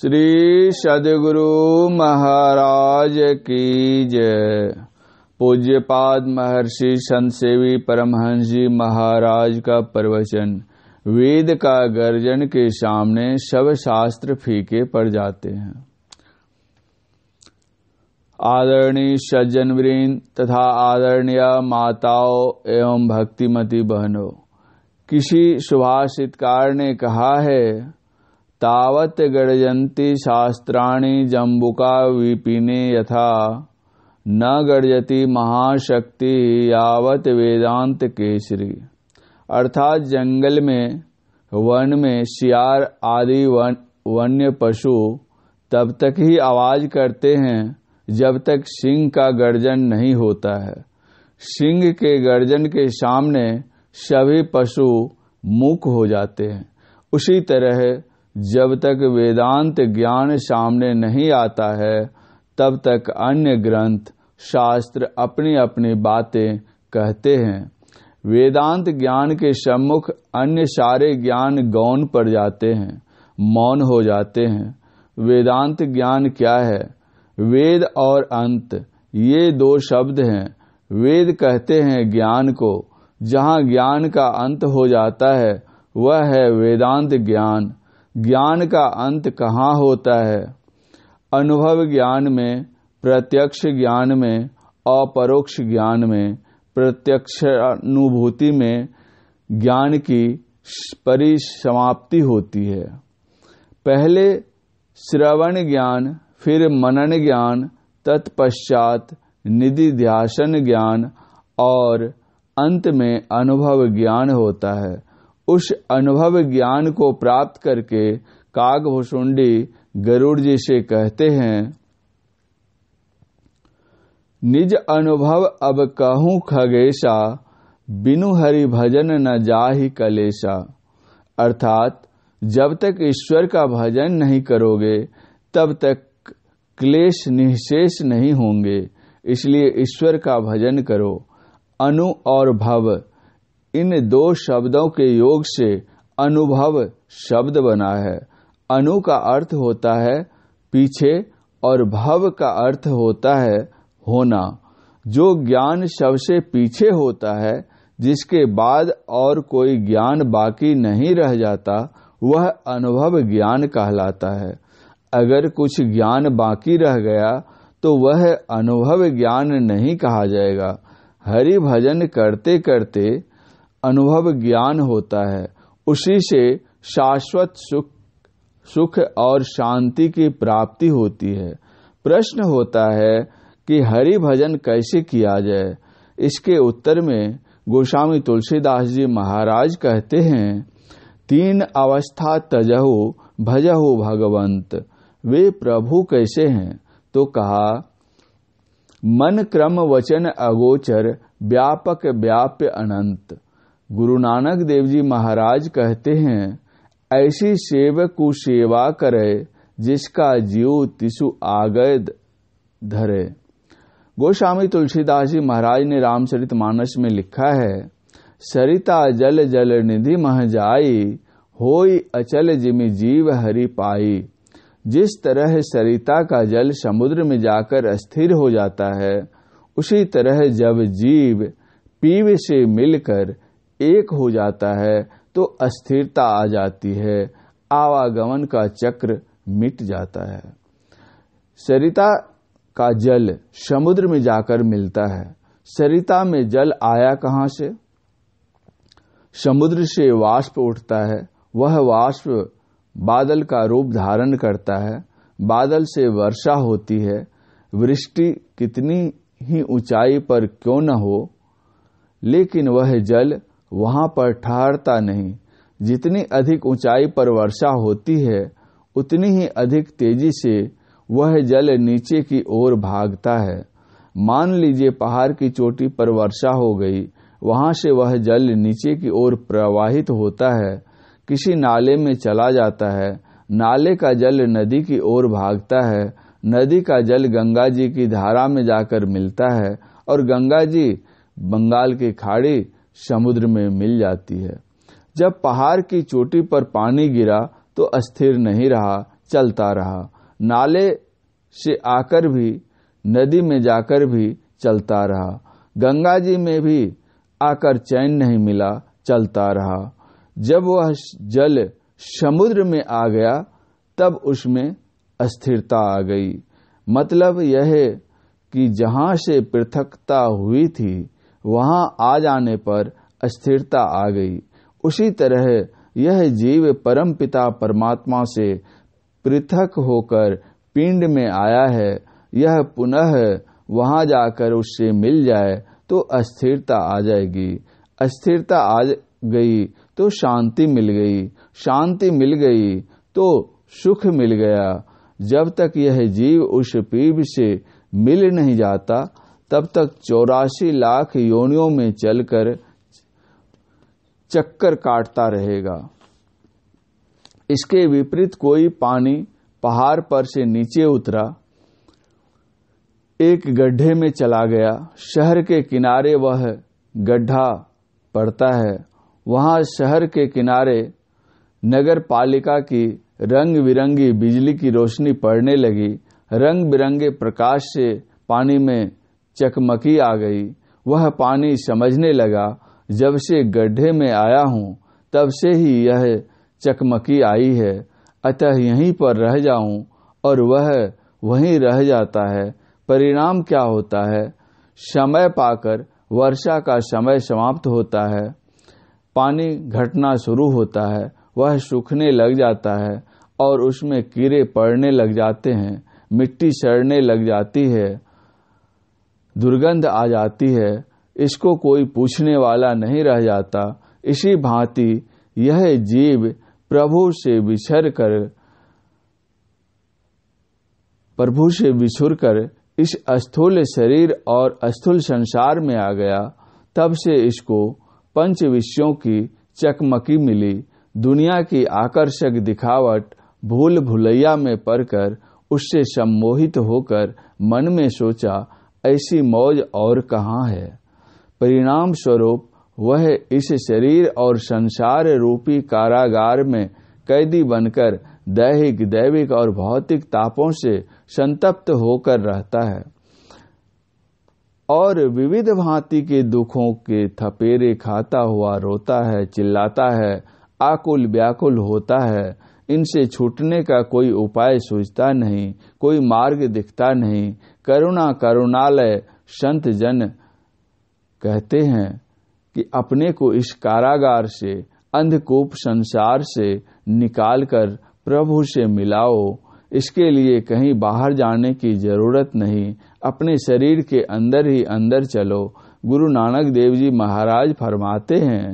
श्री सदगुरु महाराज की जय पूज्यपाद महर्षि संतसेवी परमहंस जी महाराज का प्रवचन वेद का गर्जन के सामने शव शास्त्र फीके पड़ जाते हैं आदरणीय सज्जन वृंद तथा आदरणीय माताओं एवं भक्तिमती बहनों किसी सुभाषितकार ने कहा है तावत गर्जंती शास्त्राणी जम्बुका विपिने यथा न गर्जती महाशक्ति यावत वेदांत केसरी अर्थात जंगल में वन में शियार आदि वन, वन्य पशु तब तक ही आवाज करते हैं जब तक सिंह का गर्जन नहीं होता है सिंह के गर्जन के सामने सभी पशु मुख हो जाते हैं उसी तरह जब तक वेदांत ज्ञान सामने नहीं आता है तब तक अन्य ग्रंथ शास्त्र अपनी अपनी बातें कहते हैं वेदांत ज्ञान के सम्मुख अन्य सारे ज्ञान गौन पड़ जाते हैं मौन हो जाते हैं वेदांत ज्ञान क्या है वेद और अंत ये दो शब्द हैं वेद कहते हैं ज्ञान को जहाँ ज्ञान का अंत हो जाता है वह है वेदांत ज्ञान ज्ञान का अंत कहाँ होता है अनुभव ज्ञान में प्रत्यक्ष ज्ञान में अपरोक्ष ज्ञान में प्रत्यक्ष अनुभूति में ज्ञान की परिसमाप्ति होती है पहले श्रवण ज्ञान फिर मनन ज्ञान तत्पश्चात निधि ध्यासन ज्ञान और अंत में अनुभव ज्ञान होता है उस अनुभव ज्ञान को प्राप्त करके भूसुंडी गरुड़ जी से कहते हैं निज अनुभव अब कहूं खगेशा बिनु हरि भजन न ही कलेशा अर्थात जब तक ईश्वर का भजन नहीं करोगे तब तक क्लेश निशेष नहीं होंगे इसलिए ईश्वर का भजन करो अनु और भव इन दो शब्दों के योग से अनुभव शब्द बना है अनु का अर्थ होता है पीछे और भव का अर्थ होता है होना जो ज्ञान से पीछे होता है जिसके बाद और कोई ज्ञान बाकी नहीं रह जाता वह अनुभव ज्ञान कहलाता है अगर कुछ ज्ञान बाकी रह गया तो वह अनुभव ज्ञान नहीं कहा जाएगा हरि भजन करते करते अनुभव ज्ञान होता है उसी से शाश्वत सुख सुख और शांति की प्राप्ति होती है प्रश्न होता है कि हरि भजन कैसे किया जाए इसके उत्तर में गोस्वामी तुलसीदास जी महाराज कहते हैं तीन अवस्था तजहु भजहु भगवंत वे प्रभु कैसे हैं तो कहा मन क्रम वचन अगोचर व्यापक व्याप्य अनंत गुरु नानक देव जी महाराज कहते हैं ऐसी सेवक को सेवा करे जिसका जीव तिशु आगे धरे गोस्वामी तुलसीदास जी महाराज ने रामचरित मानस में लिखा है सरिता जल जल निधि मह जाई होई अचल जिमी जीव हरि पाई जिस तरह सरिता का जल समुद्र में जाकर अस्थिर हो जाता है उसी तरह जब जीव पीव से मिलकर एक हो जाता है तो अस्थिरता आ जाती है आवागमन का चक्र मिट जाता है सरिता का जल समुद्र में जाकर मिलता है सरिता में जल आया कहां से समुद्र से वाष्प उठता है वह वाष्प बादल का रूप धारण करता है बादल से वर्षा होती है वृष्टि कितनी ही ऊंचाई पर क्यों न हो लेकिन वह जल वहां पर ठहरता नहीं जितनी अधिक ऊंचाई पर वर्षा होती है उतनी ही अधिक तेजी से वह जल नीचे की ओर भागता है मान लीजिए पहाड़ की चोटी पर वर्षा हो गई वहां से वह जल नीचे की ओर प्रवाहित होता है किसी नाले में चला जाता है नाले का जल नदी की ओर भागता है नदी का जल गंगा जी की धारा में जाकर मिलता है और गंगा जी बंगाल की खाड़ी समुद्र में मिल जाती है जब पहाड़ की चोटी पर पानी गिरा तो अस्थिर नहीं रहा चलता रहा नाले से आकर भी नदी में जाकर भी चलता रहा गंगा जी में भी आकर चैन नहीं मिला चलता रहा जब वह जल समुद्र में आ गया तब उसमें अस्थिरता आ गई मतलब यह कि जहां से पृथकता हुई थी वहां आ जाने पर अस्थिरता आ गई उसी तरह यह जीव परम पिता परमात्मा से पृथक होकर पिंड में आया है यह पुनः वहां जाकर उससे मिल जाए तो अस्थिरता आ जाएगी अस्थिरता आ गई तो शांति मिल गई शांति मिल गई तो सुख मिल गया जब तक यह जीव उस पीब से मिल नहीं जाता तब तक चौरासी लाख योनियों में चलकर चक्कर काटता रहेगा इसके विपरीत कोई पानी पहाड़ पर से नीचे उतरा एक गड्ढे में चला गया शहर के किनारे वह गड्ढा पड़ता है वहां शहर के किनारे नगर पालिका की रंग बिरंगी बिजली की रोशनी पड़ने लगी रंग बिरंगे प्रकाश से पानी में चकमकी आ गई वह पानी समझने लगा जब से गड्ढे में आया हूँ तब से ही यह चकमकी आई है अतः यहीं पर रह जाऊं और वह वहीं रह जाता है परिणाम क्या होता है समय पाकर वर्षा का समय समाप्त होता है पानी घटना शुरू होता है वह सूखने लग जाता है और उसमें कीड़े पड़ने लग जाते हैं मिट्टी सड़ने लग जाती है दुर्गंध आ जाती है इसको कोई पूछने वाला नहीं रह जाता इसी भांति यह जीव प्रभु से बिछर कर प्रभु से बिछुर कर इस स्थूल शरीर और स्थूल संसार में आ गया तब से इसको पंच विषयों की चकमकी मिली दुनिया की आकर्षक दिखावट भूल भुलैया में पड़कर उससे सम्मोहित होकर मन में सोचा ऐसी मौज और कहाँ है परिणाम स्वरूप वह इस शरीर और संसार रूपी कारागार में कैदी बनकर दैहिक दैविक और भौतिक तापों से संतप्त होकर रहता है और विविध भांति के दुखों के थपेरे खाता हुआ रोता है चिल्लाता है आकुल व्याकुल होता है इनसे छूटने का कोई उपाय सूझता नहीं कोई मार्ग दिखता नहीं करुणा करुणालय संत जन कहते हैं कि अपने को इस कारागार से अंधकूप संसार से निकालकर प्रभु से मिलाओ इसके लिए कहीं बाहर जाने की जरूरत नहीं अपने शरीर के अंदर ही अंदर चलो गुरु नानक देव जी महाराज फरमाते हैं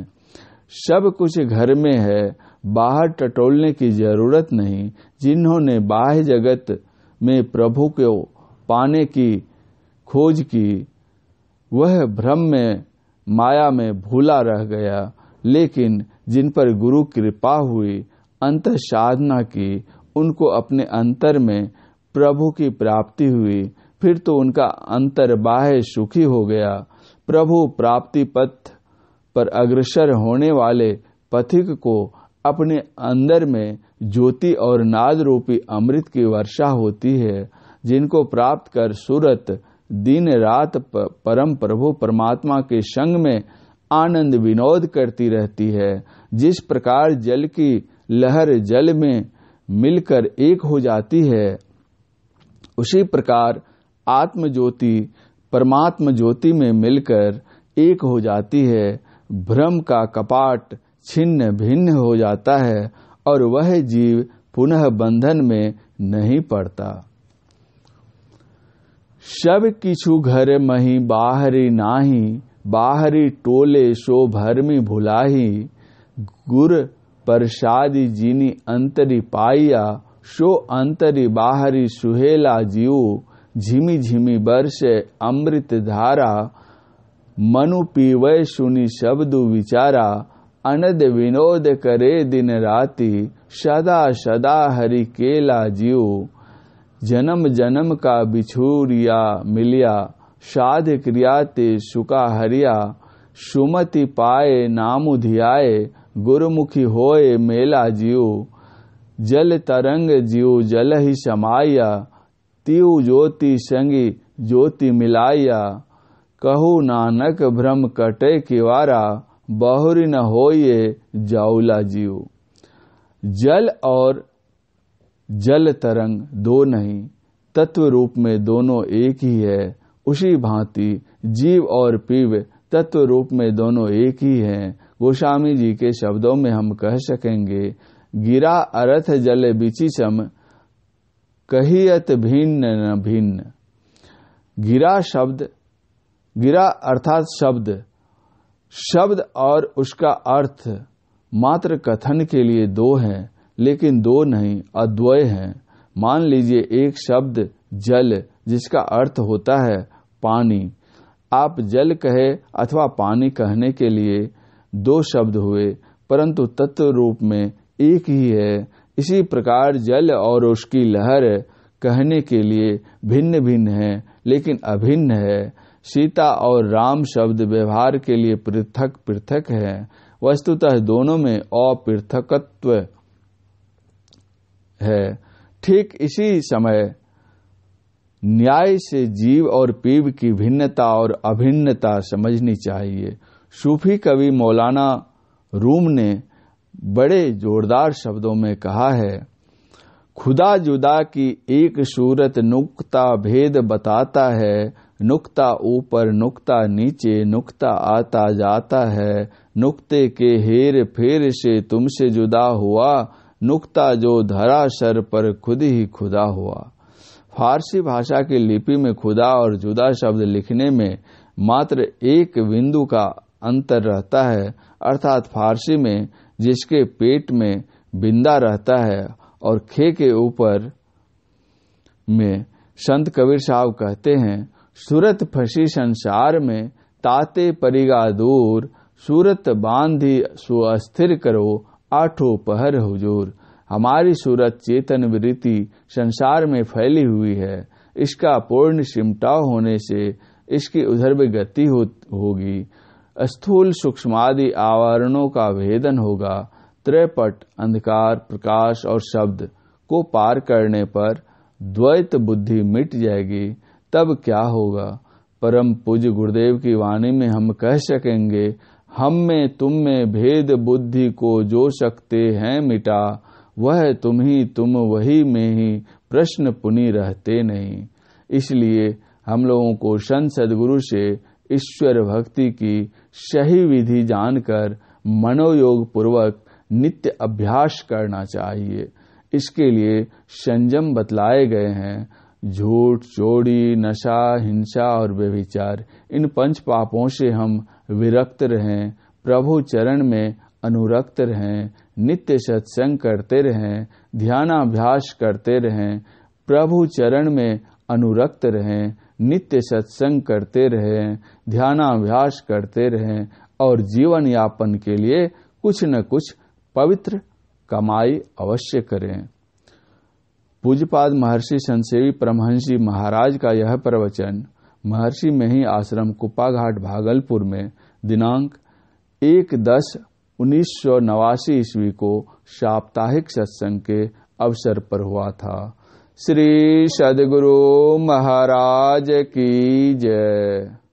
सब कुछ घर में है बाहर टटोलने की जरूरत नहीं जिन्होंने बाह्य जगत में प्रभु को पाने की खोज की वह भ्रम में माया में भूला रह गया लेकिन जिन पर गुरु कृपा हुई अंत साधना की उनको अपने अंतर में प्रभु की प्राप्ति हुई फिर तो उनका अंतर बाह्य सुखी हो गया प्रभु प्राप्ति पथ पर अग्रसर होने वाले पथिक को अपने अंदर में ज्योति और नाद रूपी अमृत की वर्षा होती है जिनको प्राप्त कर सूरत दिन रात परम प्रभु परमात्मा के संग में आनंद विनोद करती रहती है जिस प्रकार जल की लहर जल में मिलकर एक हो जाती है उसी प्रकार आत्म ज्योति परमात्म ज्योति में मिलकर एक हो जाती है भ्रम का कपाट छिन्न भिन्न हो जाता है और वह जीव पुनः बंधन में नहीं पड़ता शब किछु घर मही बाहरी नाही बाहरी टोले सो भरमी भुलाही गुर प्रसादी जीनी अंतरी पाइया शो अंतरी बाहरी सुहेला जीव झिमी झिमी बरसे अमृत धारा मनु पीवय सुनी शब्द विचारा अनद विनोद करे दिन राति सदा सदा हरि केला जीव जन्म जन्म का बिछूरिया मिलिया साध क्रिया ते सुखा हरिया सुमति पाए नामु धियाए गुरुमुखी होए मेला जीव जल तरंग जीव जल ही समाया तीव ज्योति संगी ज्योति मिलाया कहू नानक भ्रम कटे किवारा बहुरी न हो ये जाउला जीव जल और जल तरंग दो नहीं तत्व रूप में दोनों एक ही है उसी भांति जीव और पीव तत्व रूप में दोनों एक ही हैं गोस्वामी जी के शब्दों में हम कह सकेंगे गिरा अर्थ जल बिची सम कहियत भिन्न न भिन्न गिरा शब्द गिरा अर्थात शब्द शब्द और उसका अर्थ मात्र कथन के लिए दो हैं लेकिन दो नहीं अद्वय हैं मान लीजिए एक शब्द जल जिसका अर्थ होता है पानी आप जल कहे अथवा पानी कहने के लिए दो शब्द हुए परंतु तत्व रूप में एक ही है इसी प्रकार जल और उसकी लहर कहने के लिए भिन्न भिन्न है लेकिन अभिन्न है सीता और राम शब्द व्यवहार के लिए पृथक पृथक है वस्तुतः दोनों में अपृथकत्व है ठीक इसी समय न्याय से जीव और पीव की भिन्नता और अभिन्नता समझनी चाहिए सूफी कवि मौलाना रूम ने बड़े जोरदार शब्दों में कहा है खुदा जुदा की एक सूरत नुक्ता भेद बताता है नुक्ता ऊपर नुक्ता नीचे नुक्ता आता जाता है नुक्ते के हेर फेर से तुमसे जुदा हुआ नुक्ता जो धरा सर पर खुद ही खुदा हुआ फारसी भाषा की लिपि में खुदा और जुदा शब्द लिखने में मात्र एक बिंदु का अंतर रहता है अर्थात फारसी में जिसके पेट में बिंदा रहता है और खे के ऊपर में संत कबीर साहब कहते हैं सूरत फसी संसार में ताते परिगा दूर सूरत बांधी सुअस्थिर करो आठो पहर हुजूर हमारी सूरत चेतन वृत्ति संसार में फैली हुई है इसका पूर्ण सिमटाव होने से इसकी उधर भी गति हो, होगी स्थूल सूक्ष्मादि आवरणों का भेदन होगा त्रयपट अंधकार प्रकाश और शब्द को पार करने पर द्वैत बुद्धि मिट जाएगी तब क्या होगा परम पूज गुरुदेव की वाणी में हम कह सकेंगे हम में तुम में भेद बुद्धि को जो सकते हैं मिटा वह तुम ही तुम वही में ही प्रश्न पुनि रहते नहीं इसलिए हम लोगों को संत सदगुरु से ईश्वर भक्ति की सही विधि जानकर मनोयोग पूर्वक नित्य अभ्यास करना चाहिए इसके लिए संयम बतलाए गए हैं झूठ चोरी नशा हिंसा और व्यभिचार इन पंच पापों से हम विरक्त रहें प्रभु चरण में अनुरक्त रहें नित्य सत्संग करते रहें ध्यानाभ्यास करते रहें प्रभु चरण में अनुरक्त रहें नित्य सत्संग करते रहें ध्यानाभ्यास करते रहें और जीवन यापन के लिए कुछ न कुछ पवित्र कमाई अवश्य करें पूज्यपाद महर्षि संसेवी जी महाराज का यह प्रवचन महर्षि में ही आश्रम कुपाघाट भागलपुर में दिनांक एक दस उन्नीस सौ नवासी ईस्वी को साप्ताहिक सत्संग के अवसर पर हुआ था श्री सदगुरु महाराज की जय